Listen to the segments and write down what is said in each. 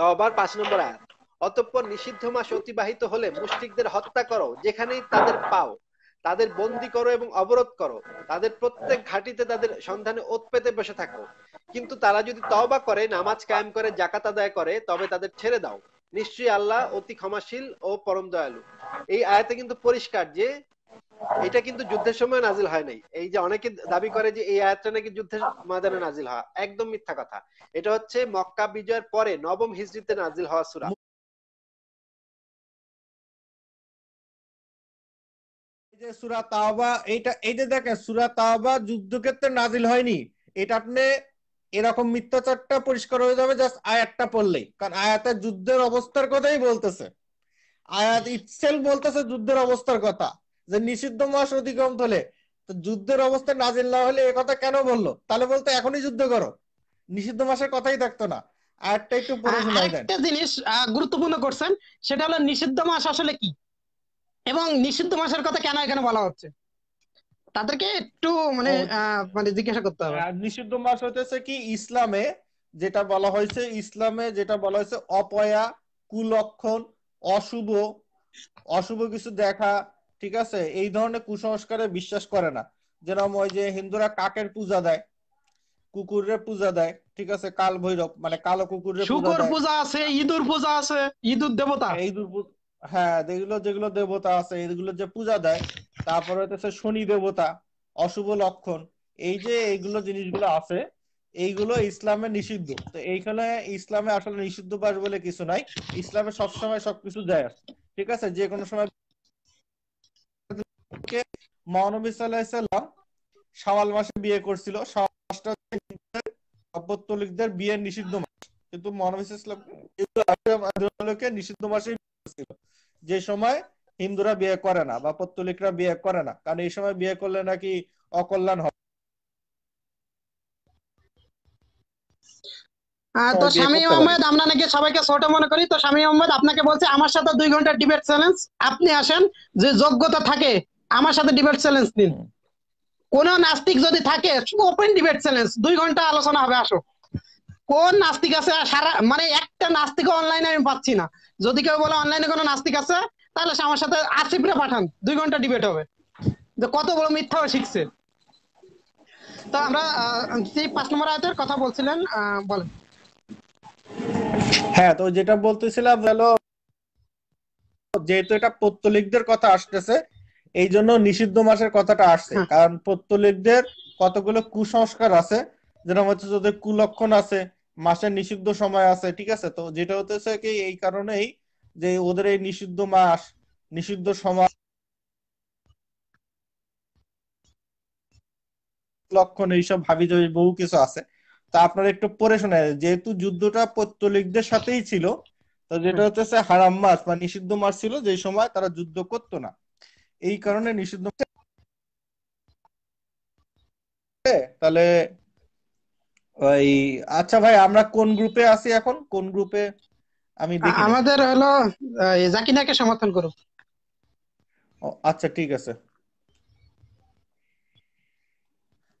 তবার পাঁচ নম্বর আয়াত অতঃপর নিষিদ্ধ মাস অতিবাহিত হলে মুশরিকদের হত্যা করো যেখানেই তাদের পাও তাদের বন্দি করো এবং অবরোধ করো তাদের প্রত্যেক ঘাটিতে তাদের সন্ধানে ওত বসে থাকো কিন্তু তারা যদি তওবা করে নামাজ কায়েম করে জাকাত আদায় করে তবে তাদের ছেড়ে দাও নিশ্চয়ই আল্লাহ অতি ক্ষমাশীল ও পরম দয়ালু এই আয়াতে কিন্তু পরিষ্কার যে এটা কিন্তু যুদ্ধের সময় নাজিল হয় নাই এই যে অনেকে দাবি করে যে এই আয়াতটা নাকি যুদ্ধের ময়দানে নাজিল হয় একদম মিথ্যা কথা এটা হচ্ছে মক্কা বিজয়ের পরে নবম হিজড়িতে নাজিল হওয়া যে সুরা তাওবা এই যে দেখেন সুরা তাওবা যুদ্ধক্ষেত্রে নাজিল হয়নি এটা আপনি এরকম মিথ্যাচারটা পরিষ্কার হয়ে যাবে জাস্ট আয়াতটা পড়লেই কারণ আয়াতের যুদ্ধের অবস্থার কথাই বলতেছে আয়াত ইটসেল বলতেছে যুদ্ধের অবস্থার কথা যে নিষিদ্ধ মাস অতিক্রম হলে যুদ্ধের অবস্থা নাজিল না হলে কথা কেন বললো তাহলে বলতো এখনই যুদ্ধ করো নিষিদ্ধ মাসের কথাই থাকতো না আরেকটা একটু একটা জিনিস গুরুত্বপূর্ণ করছেন সেটা হলো নিষিদ্ধ মাস আসলে কি এবং নিষিদ্ধ মাসের কথা কেন এখানে বলা হচ্ছে তাদেরকে একটু মানে মানে জিজ্ঞাসা করতে হবে নিষিদ্ধ মাস হচ্ছে কি ইসলামে যেটা বলা হয়েছে ইসলামে যেটা বলা হয়েছে অপয়া কুলক্ষণ অশুভ অশুভ কিছু দেখা ঠিক আছে এই ধরনের কুসংস্কারে বিশ্বাস করে না যেরকম ওই যে হিন্দুরা কাকের পূজা দেয় কুকুরের পূজা দেয় ঠিক আছে কাল ভৈরব মানে কালো কুকুরের শুকুর পূজা আছে ইঁদুর পূজা আছে ইঁদুর দেবতা ইঁদুর হ্যাঁ যেগুলো যেগুলো দেবতা আছে এগুলো যে পূজা দেয় তারপরে হচ্ছে শনি দেবতা অশুভ লক্ষণ এই যে এইগুলো জিনিসগুলো আছে এইগুলো ইসলামে নিষিদ্ধ তো এইখানে ইসলামে আসলে নিষিদ্ধ পাস বলে কিছু নাই ইসলামে সবসময় সবকিছু দেয় ঠিক আছে যে কোনো সময় থেকে মহানবী সাল্লাম সাওয়াল মাসে বিয়ে করছিল নিষিদ্ধ মাস কিন্তু নিষিদ্ধ মাসে যে সময় হিন্দুরা বিয়ে করে না বা পত্তলিকরা বিয়ে করে না কারণ এই সময় বিয়ে করলে নাকি অকল্যাণ হবে তো হ্যাঁ, স্বামী আমরা নাকি সবাইকে ছোট মনে করি তো স্বামী আপনাকে বলছে আমার সাথে দুই ঘন্টা ডিবেট চ্যালেঞ্জ আপনি আসেন যে যোগ্যতা থাকে আমার সাথে ডিবেট চ্যালেঞ্জ দিন কোন নাস্তিক যদি থাকে ওপেন ডিবেট চ্যালেঞ্জ দুই ঘন্টা আলোচনা হবে আসো কোন নাস্তিক আছে সারা মানে একটা নাস্তিক অনলাইনে আমি পাচ্ছি না যদি কেউ বলে অনলাইনে কোনো নাস্তিক আছে তাহলে আমার সাথে আসিফরে পাঠান দুই ঘন্টা ডিবেট হবে যে কত বড় মিথ্যা শিখছে তো আমরা পাঁচ নম্বর কথা বলছিলেন বলেন হ্যাঁ তো যেটা বলতেছিলাম যেহেতু এটা পত্তলিকদের কথা আসতেছে এই জন্য নিষিদ্ধ মাসের কথাটা আসছে হ্যাঁ। কারণ পত্তলিকদের কতগুলো কুসংস্কার আছে যেরকম হচ্ছে যদি কুলক্ষণ আছে মাসের নিষিদ্ধ সময় আছে ঠিক আছে তো যেটা হতেছে কি এই কারণেই যে ওদের এই নিষিদ্ধ মাস নিষিদ্ধ সময় লক্ষণ এইসব ভাবি যে বহু কিছু আছে তা আপনার একটু পরে শোনা যেহেতু যুদ্ধটা পত্তলিকদের সাথেই ছিল তো যেটা হচ্ছে হারাম মাস বা নিষিদ্ধ মাস ছিল যে সময় তারা যুদ্ধ করতো না এই কারণে নিষিদ্ধ তাহলে ওই আচ্ছা ভাই আমরা কোন গ্রুপে আছি এখন কোন গ্রুপে আমি দেখি আমাদের হলো জাকিনাকে সমর্থন করো আচ্ছা ঠিক আছে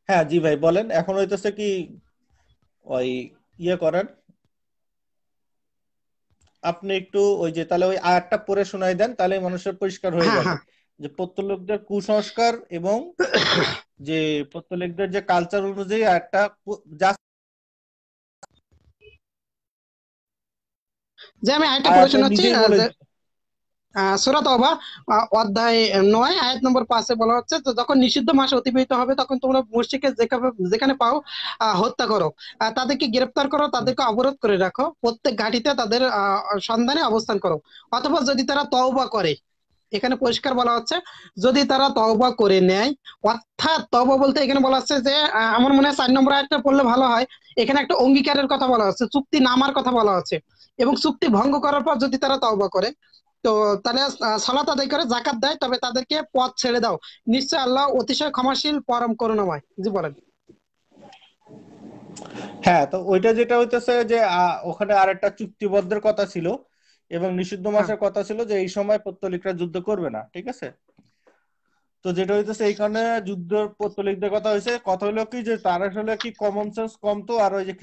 হ্যাঁ জি ভাই বলেন এখন হইতেছে কি ওই ইয়ে করেন আপনি একটু ওই যে তাহলে ওই আয়াতটা পরে শোনাই দেন তাহলে মানুষের পরিষ্কার হয়ে হ্যাঁ, যাবে হ্যাঁ। যে পত্তলিকদের কুসংস্কার এবং যে পত্তলিকদের যে কালচার অনুযায়ী একটা যে আমি আয়টা পড়ে শোনাচ্ছি সুরা তবা অধ্যায় নয় আয়াত নম্বর পাঁচে বলা হচ্ছে তো যখন নিষিদ্ধ মাস অতিবাহিত হবে তখন তোমরা মুর্শিকে যেখানে পাও হত্যা করো তাদেরকে গ্রেপ্তার করো তাদেরকে অবরোধ করে রাখো প্রত্যেক ঘাটিতে তাদের সন্ধানে অবস্থান করো অথবা যদি তারা তওবা করে এখানে পরিষ্কার বলা হচ্ছে যদি তারা তবা করে নেয় অর্থাৎ তওবা বলতে এখানে বলা হচ্ছে যে আমার মনে হয় চার নম্বর আয়টা পড়লে ভালো হয় এখানে একটা অঙ্গীকারের কথা বলা হচ্ছে চুক্তি নামার কথা বলা হচ্ছে এবং চুক্তি ভঙ্গ করার পর যদি তারা তবা করে তো তাহলে সালাত আদায় করে জাকাত দেয় তবে তাদেরকে পথ ছেড়ে দাও নিশ্চয় আল্লাহ অতিশয় ক্ষমাশীল পরম করুণাময় জি বলেন হ্যাঁ তো ওইটা যেটা হইতেছে যে ওখানে আর একটা চুক্তিবদ্ধের কথা ছিল এবং নিষিদ্ধ হ্যাঁ। মাসের কথা ছিল যে এই সময় পত্তলিকরা যুদ্ধ করবে না ঠিক আছে তো যেটা হইতেছে এই যুদ্ধ পত্তলিকদের কথা হয়েছে কথা হলো কি যে তার আসলে কি কমন সেন্স কম তো আর ওই যে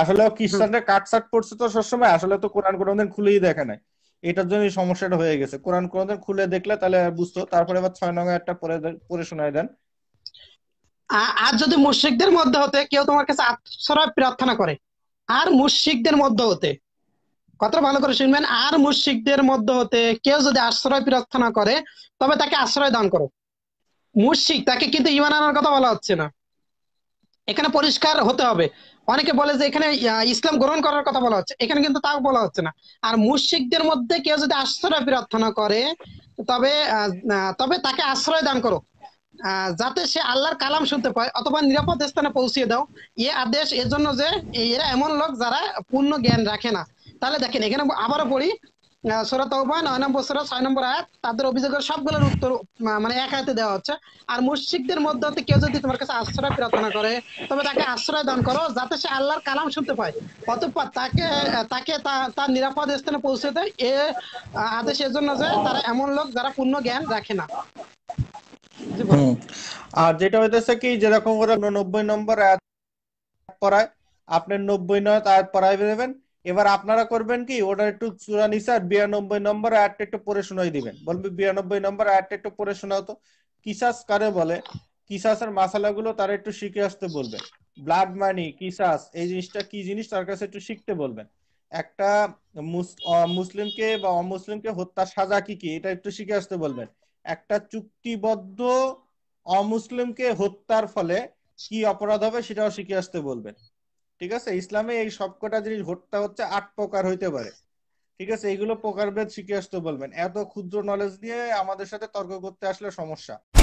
আসলে খ্রিস্টানরা কাটসাট পড়ছে তো সবসময় আসলে তো কোরআন কোনোদিন খুলেই দেখে নাই এটার জন্য সমস্যাটা হয়ে গেছে কোরআন কোনোদিন খুলে দেখলে তাহলে বুঝতো তারপরে আবার ছয় নং একটা পরে পরে শোনায় দেন আর যদি মুশ্রিকদের মধ্যে হতে কেউ তোমার কাছে আশ্রয় প্রার্থনা করে আর মুশ্রিকদের মধ্যে হতে কথাটা ভালো করে শুনবেন আর মুশ্রিকদের মধ্যে হতে কেউ যদি আশ্রয় প্রার্থনা করে তবে তাকে আশ্রয় দান করো মুশ্রিক তাকে কিন্তু ইমান আনার কথা বলা হচ্ছে না এখানে পরিষ্কার হতে হবে অনেকে বলে যে এখানে ইসলাম গ্রহণ করার কথা বলা হচ্ছে এখানে কিন্তু তাও বলা হচ্ছে না আর মুশ্রিকদের মধ্যে কেউ যদি আশ্রয় প্রার্থনা করে তবে তবে তাকে আশ্রয় দান করো যাতে সে আল্লাহর কালাম শুনতে পায় অথবা নিরাপদ স্থানে পৌঁছিয়ে দাও এ আদেশ এর জন্য যে এরা এমন লোক যারা পূর্ণ জ্ঞান রাখে না তাহলে দেখেন এখানে আবারও পড়ি সোরা নয় নম্বর সোরা ছয় নম্বর আয়াত তাদের অভিযোগের সবগুলোর উত্তর মানে এক হাতে দেওয়া হচ্ছে আর মধ্যে হতে কেউ যদি তোমার কাছে আশ্রয় প্রার্থনা করে তবে তাকে আশ্রয় দান করো যাতে সে আল্লাহর কালাম শুনতে পায় অতঃপর তাকে তাকে তার নিরাপদ স্থানে পৌঁছে দেয় এ আদেশের জন্য যে তারা এমন লোক যারা পূর্ণ জ্ঞান রাখে না আর যেটা হইতেছে কি যেরকম নব্বই নম্বর পড়ায় আপনার নব্বই নয় তার পড়ায় দেবেন এবার আপনারা করবেন কি ওটা একটু চূড়া নিসার বিরানব্বই নম্বর অ্যাডটা একটু পড়ে শোনাই দিবেন বলবে বিরানব্বই নম্বর অ্যাডটা একটু পড়ে শোনাও তো কিসাস কারে বলে কিসাসের গুলো তারা একটু শিখে আসতে বলবেন ব্লাড মানি কিসাস এই জিনিসটা কি জিনিস তার কাছে একটু শিখতে বলবেন একটা মুসলিমকে বা অমুসলিমকে হত্যা সাজা কি কি এটা একটু শিখে আসতে বলবেন একটা চুক্তিবদ্ধ অমুসলিমকে হত্যার ফলে কি অপরাধ হবে সেটাও শিখে আসতে বলবেন ঠিক আছে ইসলামে এই সবকটা জিনিস হত্যা হচ্ছে আট প্রকার হইতে পারে ঠিক আছে এইগুলো প্রকারভেদ শিখে আসতে বলবেন এত ক্ষুদ্র নলেজ নিয়ে আমাদের সাথে তর্ক করতে আসলে সমস্যা